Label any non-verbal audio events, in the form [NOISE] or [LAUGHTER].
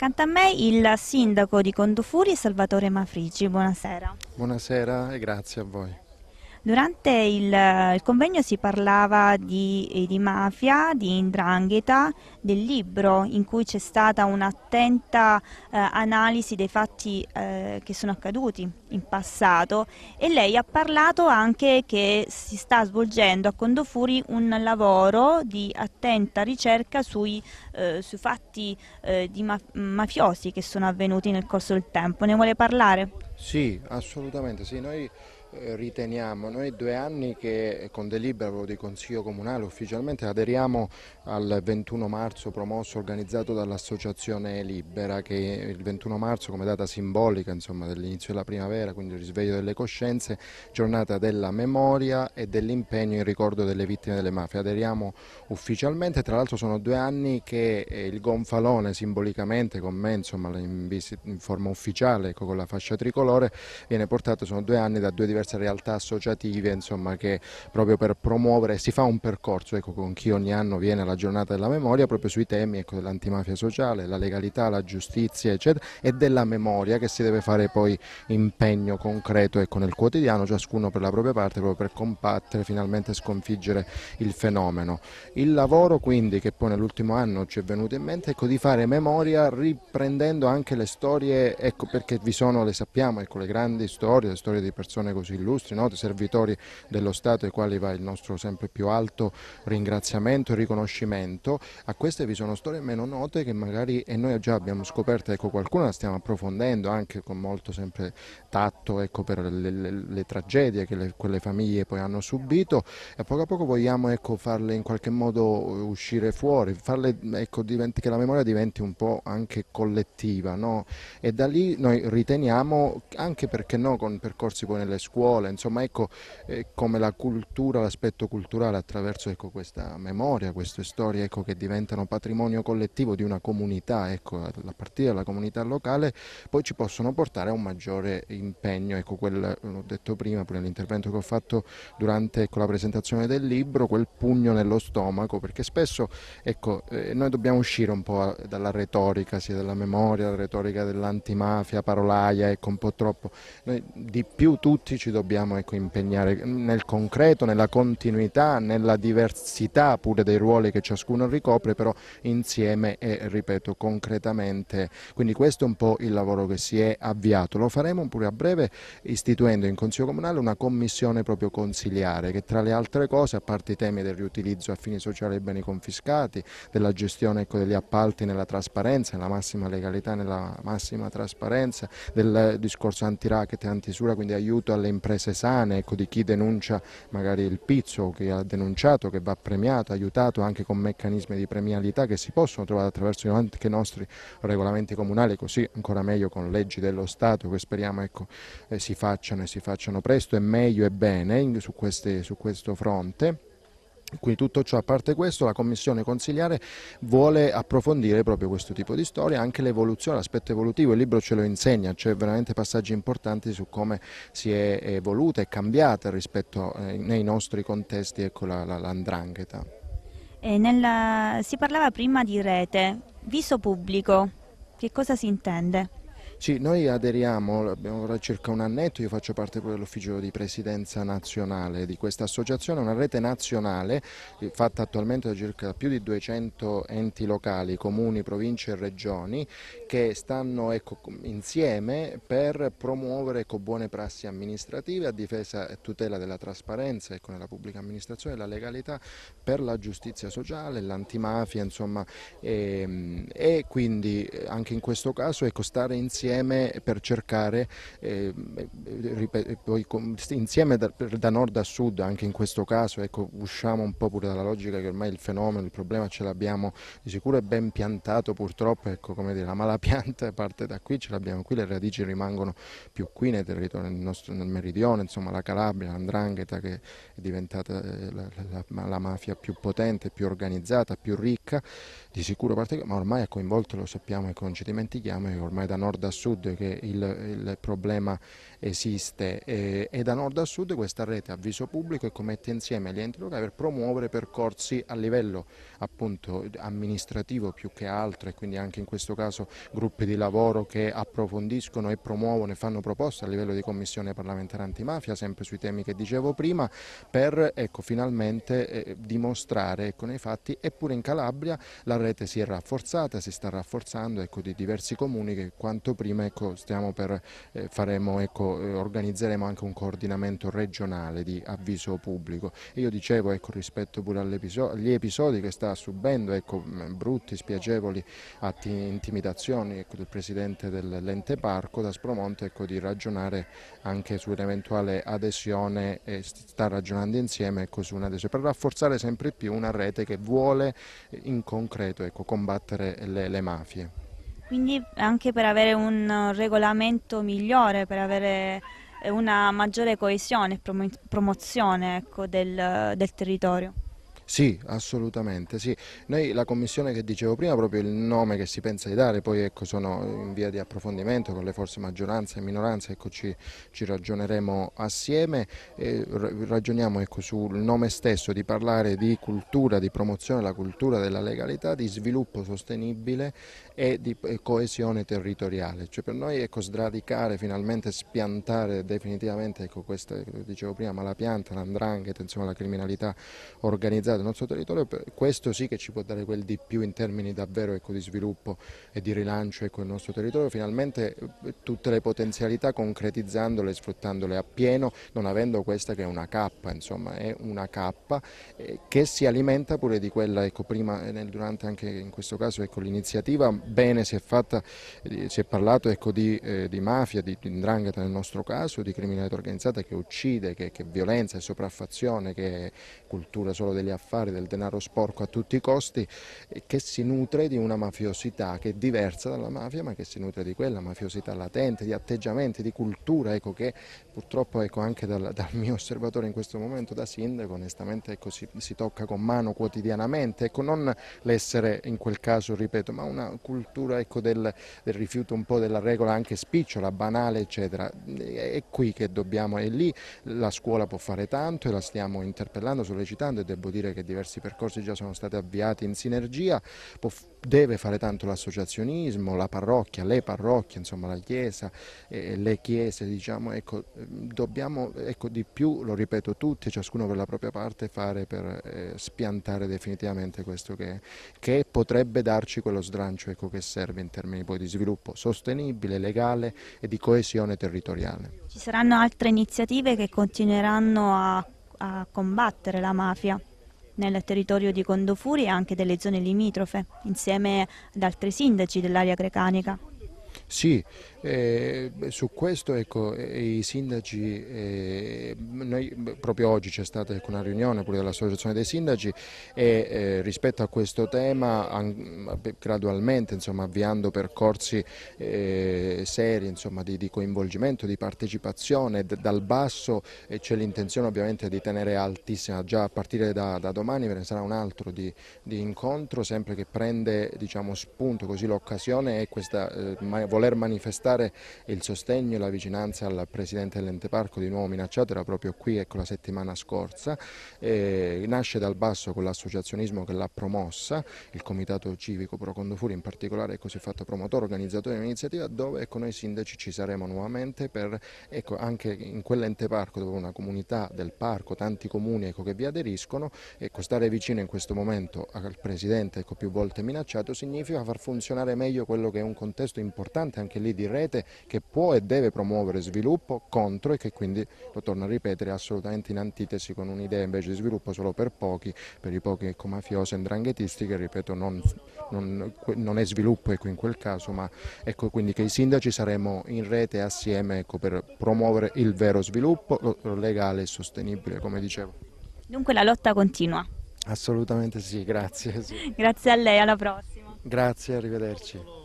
Accanto a me il sindaco di Condofuri, Salvatore Mafrici, buonasera. Buonasera e grazie a voi. Durante il, il convegno si parlava di, di mafia, di indrangheta, del libro in cui c'è stata una attenta eh, analisi dei fatti eh, che sono accaduti in passato e lei ha parlato anche che si sta svolgendo a Condofuri un lavoro di attenta ricerca sui, eh, sui fatti eh, di ma mafiosi che sono avvenuti nel corso del tempo. Ne vuole parlare? Sì, assolutamente sì. Noi eh, riteniamo, noi due anni che con delibera di Consiglio Comunale ufficialmente aderiamo al 21 marzo promosso organizzato dall'Associazione libera che il 21 marzo come data simbolica dell'inizio della primavera, quindi il risveglio delle coscienze, giornata della memoria e dell'impegno in ricordo delle vittime delle mafie. Aderiamo ufficialmente, tra l'altro sono due anni che eh, il gonfalone simbolicamente con me insomma, in, forma ufficiale ecco, con la fascia tricolore viene portato, sono due anni da due diverse realtà associative insomma, che proprio per promuovere si fa un percorso ecco, con chi ogni anno viene alla giornata della memoria proprio sui temi ecco, dell'antimafia sociale, la legalità legalità, la giustizia eccetera, e della memoria che si deve fare poi impegno concreto e con il quotidiano, ciascuno per la propria parte, proprio per combattere, finalmente sconfiggere il fenomeno. Il lavoro quindi che poi nell'ultimo anno ci è venuto in mente è ecco, di fare memoria riprendendo anche le storie, ecco perché vi sono, le sappiamo, ecco, le grandi storie, le storie di persone così illustri, no? servitori dello Stato ai quali va il nostro sempre più alto ringraziamento e riconoscimento, a queste vi sono storie meno note che magari e noi già abbiamo scoperto, ecco, qualcuna la stiamo approfondendo anche con molto sempre tatto ecco, per le, le, le tragedie che le, quelle famiglie poi hanno subito e a poco a poco vogliamo ecco, farle in qualche modo uh, uscire fuori, farle, ecco, diventi, che la memoria diventi un po' anche collettiva no? e da lì noi riteniamo anche perché no con percorsi poi nelle scuole, insomma ecco eh, come la cultura, l'aspetto culturale attraverso ecco, questa memoria, queste storie ecco, che diventano patrimonio collettivo di una comunità. Ecco ecco, a partire dalla comunità locale, poi ci possono portare a un maggiore impegno. Ecco, l'ho detto prima, pure nell'intervento che ho fatto durante ecco, la presentazione del libro, quel pugno nello stomaco, perché spesso ecco, eh, noi dobbiamo uscire un po' dalla retorica, sia della memoria, la retorica dell'antimafia, parolaia, ecco, un po' troppo. Noi di più tutti ci dobbiamo ecco, impegnare nel concreto, nella continuità, nella diversità pure dei ruoli che ciascuno ricopre, però insieme e, ripeto, concretamente completamente. Quindi questo è un po' il lavoro che si è avviato. Lo faremo pure a breve istituendo in Consiglio Comunale una commissione proprio consiliare che tra le altre cose, a parte i temi del riutilizzo a fini sociali dei beni confiscati, della gestione ecco, degli appalti nella trasparenza, nella massima legalità, nella massima trasparenza, del discorso anti-racket e antisura, quindi aiuto alle imprese sane, ecco, di chi denuncia magari il pizzo chi ha denunciato, che va premiato, aiutato anche con meccanismi di premialità che si possono trovare attraverso anche i nostri regolamenti comunali, così ancora meglio con leggi dello Stato che speriamo ecco, eh, si facciano e si facciano presto e meglio e bene eh, su, queste, su questo fronte. Quindi tutto ciò, a parte questo, la Commissione consigliare vuole approfondire proprio questo tipo di storia, anche l'evoluzione, l'aspetto evolutivo, il libro ce lo insegna, c'è veramente passaggi importanti su come si è evoluta e cambiata rispetto eh, nei nostri contesti ecco, l'andrangheta. La, la eh, nella... Si parlava prima di rete, viso pubblico, che cosa si intende? Sì, noi aderiamo, abbiamo ora circa un annetto, io faccio parte dell'ufficio di presidenza nazionale di questa associazione, una rete nazionale eh, fatta attualmente da circa più di 200 enti locali, comuni, province e regioni che stanno ecco, insieme per promuovere ecco, buone prassi amministrative a difesa e tutela della trasparenza ecco, nella pubblica amministrazione, della legalità per la giustizia sociale, l'antimafia insomma e, ehm, e, quindi eh, anche in questo caso ecco, stare insieme insieme per cercare, eh, poi, insieme da, da, nord a sud, anche in questo caso, ecco, usciamo un po' pure dalla logica che ormai il fenomeno, il problema ce l'abbiamo di sicuro è ben piantato purtroppo, ecco, come dire, la mala [LAUGHS] pianta parte da qui, ce l'abbiamo qui, le radici rimangono più qui nel territorio, nel, nostro, nel meridione, insomma la Calabria, l'Andrangheta che è diventata eh, la, la, la mafia più potente, più organizzata, più ricca, di sicuro parte, ma ormai ha coinvolto, lo sappiamo e ecco, non ci dimentichiamo, che ormai da nord a sud sud che il, il problema esiste e, e, da nord a sud questa rete avviso pubblico e commette insieme agli enti locali per promuovere percorsi a livello appunto amministrativo più che altro e quindi anche in questo caso gruppi di lavoro che approfondiscono e promuovono e fanno proposte a livello di commissione parlamentare antimafia sempre sui temi che dicevo prima per ecco, finalmente eh, dimostrare ecco, nei fatti eppure in Calabria la rete si è rafforzata, si sta rafforzando ecco, di diversi comuni che quanto prima prima ecco, per, eh, faremo, ecco, eh, organizzeremo anche un coordinamento regionale di avviso pubblico. E io dicevo ecco, rispetto pure agli episodi che sta subendo, ecco, mm, brutti, spiacevoli atti, intimidazioni ecco, del Presidente dell'ente parco, da Spromonte ecco, di ragionare anche su un'eventuale adesione e sta ragionando insieme su un'adesione per rafforzare sempre più una rete che vuole eh, in concreto combattere le, le mafie. Quindi anche per avere un eh, regolamento migliore, per avere eh, una maggiore coesione e promo promozione ecco, del, del territorio. Sì, assolutamente, sì. Noi la commissione che dicevo prima, proprio il nome che si pensa di dare, poi ecco, sono in via di approfondimento con le forze maggioranza e minoranza, ecco, ci, ci, ragioneremo assieme, e ragioniamo ecco, sul nome stesso di parlare di cultura, di promozione della cultura della legalità, di sviluppo sostenibile e di coesione territoriale. Cioè per noi ecco, sradicare, finalmente spiantare definitivamente ecco, questa, dicevo prima, la pianta, l'andrangheta, insomma, la criminalità organizzata del nostro territorio, questo sì che ci può dare quel di più in termini davvero ecco, di sviluppo e di rilancio ecco, del nostro territorio, finalmente eh, tutte le potenzialità concretizzandole sfruttandole appieno, non avendo questa che è una cappa, insomma, è una cappa eh, che si alimenta pure di quella, ecco, prima, eh, nel, durante anche in questo caso ecco, l'iniziativa bene si è, fatta, eh, si è parlato ecco, di, eh, di, mafia, di, di ndrangheta nel nostro caso, di criminalità organizzata che uccide, che, che violenza e sopraffazione, che è cultura solo degli affari, del denaro sporco a tutti i costi, e che si nutre di una mafiosità che è diversa dalla mafia ma che si nutre di quella mafiosità latente, di atteggiamenti, di cultura ecco, che purtroppo ecco, anche dal, dal, mio osservatore in questo momento da sindaco onestamente ecco, si, si, tocca con mano quotidianamente, ecco, non l'essere in quel caso, ripeto, ma una cultura cultura ecco, del, del, rifiuto un po' della regola anche spicciola, banale eccetera, è qui che dobbiamo, è lì la scuola può fare tanto e la stiamo interpellando, sollecitando e devo dire che diversi percorsi già sono stati avviati in sinergia, può deve fare tanto l'associazionismo, la parrocchia, le parrocchie, insomma la chiesa, eh, le chiese, diciamo, ecco, dobbiamo ecco, di più, lo ripeto tutti, ciascuno per la propria parte, fare per eh, spiantare definitivamente questo che, che, potrebbe darci quello sdrancio ecco, che serve in termini poi di sviluppo sostenibile, legale e di coesione territoriale. Ci saranno altre iniziative che continueranno a, a combattere la mafia? nel territorio di Condofuri e anche delle zone limitrofe, insieme ad altri sindaci dell'area grecanica. Sì, eh, su questo ecco, eh, i sindaci, eh, noi, proprio oggi c'è stata ecco, una riunione pure dell'Associazione dei Sindaci e eh, rispetto a questo tema an, gradualmente insomma, avviando percorsi eh, seri insomma, di, di, coinvolgimento, di partecipazione dal basso c'è l'intenzione ovviamente di tenere altissima già a partire da, da domani ve ne sarà un altro di, di incontro sempre che prende diciamo, spunto così l'occasione e questa eh, voler manifestare manifestare il sostegno e la vicinanza al presidente dell'ente parco, di nuovo minacciato, era proprio qui ecco, la settimana scorsa. Eh, nasce dal basso con l'associazionismo che l'ha promossa, il comitato civico Procondo Furi in particolare ecco, si è fatto promotore, organizzatore dell'iniziativa dove ecco, noi sindaci ci saremo nuovamente per ecco, anche in quell'ente parco dove una comunità del parco, tanti comuni ecco, che vi aderiscono, ecco, stare vicino in questo momento al presidente ecco, più volte minacciato significa far funzionare meglio quello che è un contesto importante anche lì di rete rete che può e deve promuovere sviluppo contro e che quindi, lo torno a ripetere, è assolutamente in antitesi con un'idea invece di sviluppo solo per pochi, per i pochi ecco, mafiosi e ndranghetisti che, ripeto, non, non, non, è sviluppo ecco, in quel caso, ma ecco quindi che i sindaci saremo in rete assieme ecco, per promuovere il vero sviluppo legale e sostenibile, come dicevo. Dunque la lotta continua. Assolutamente sì, grazie. Sì. [LAUGHS] grazie a lei, alla prossima. Grazie, arrivederci.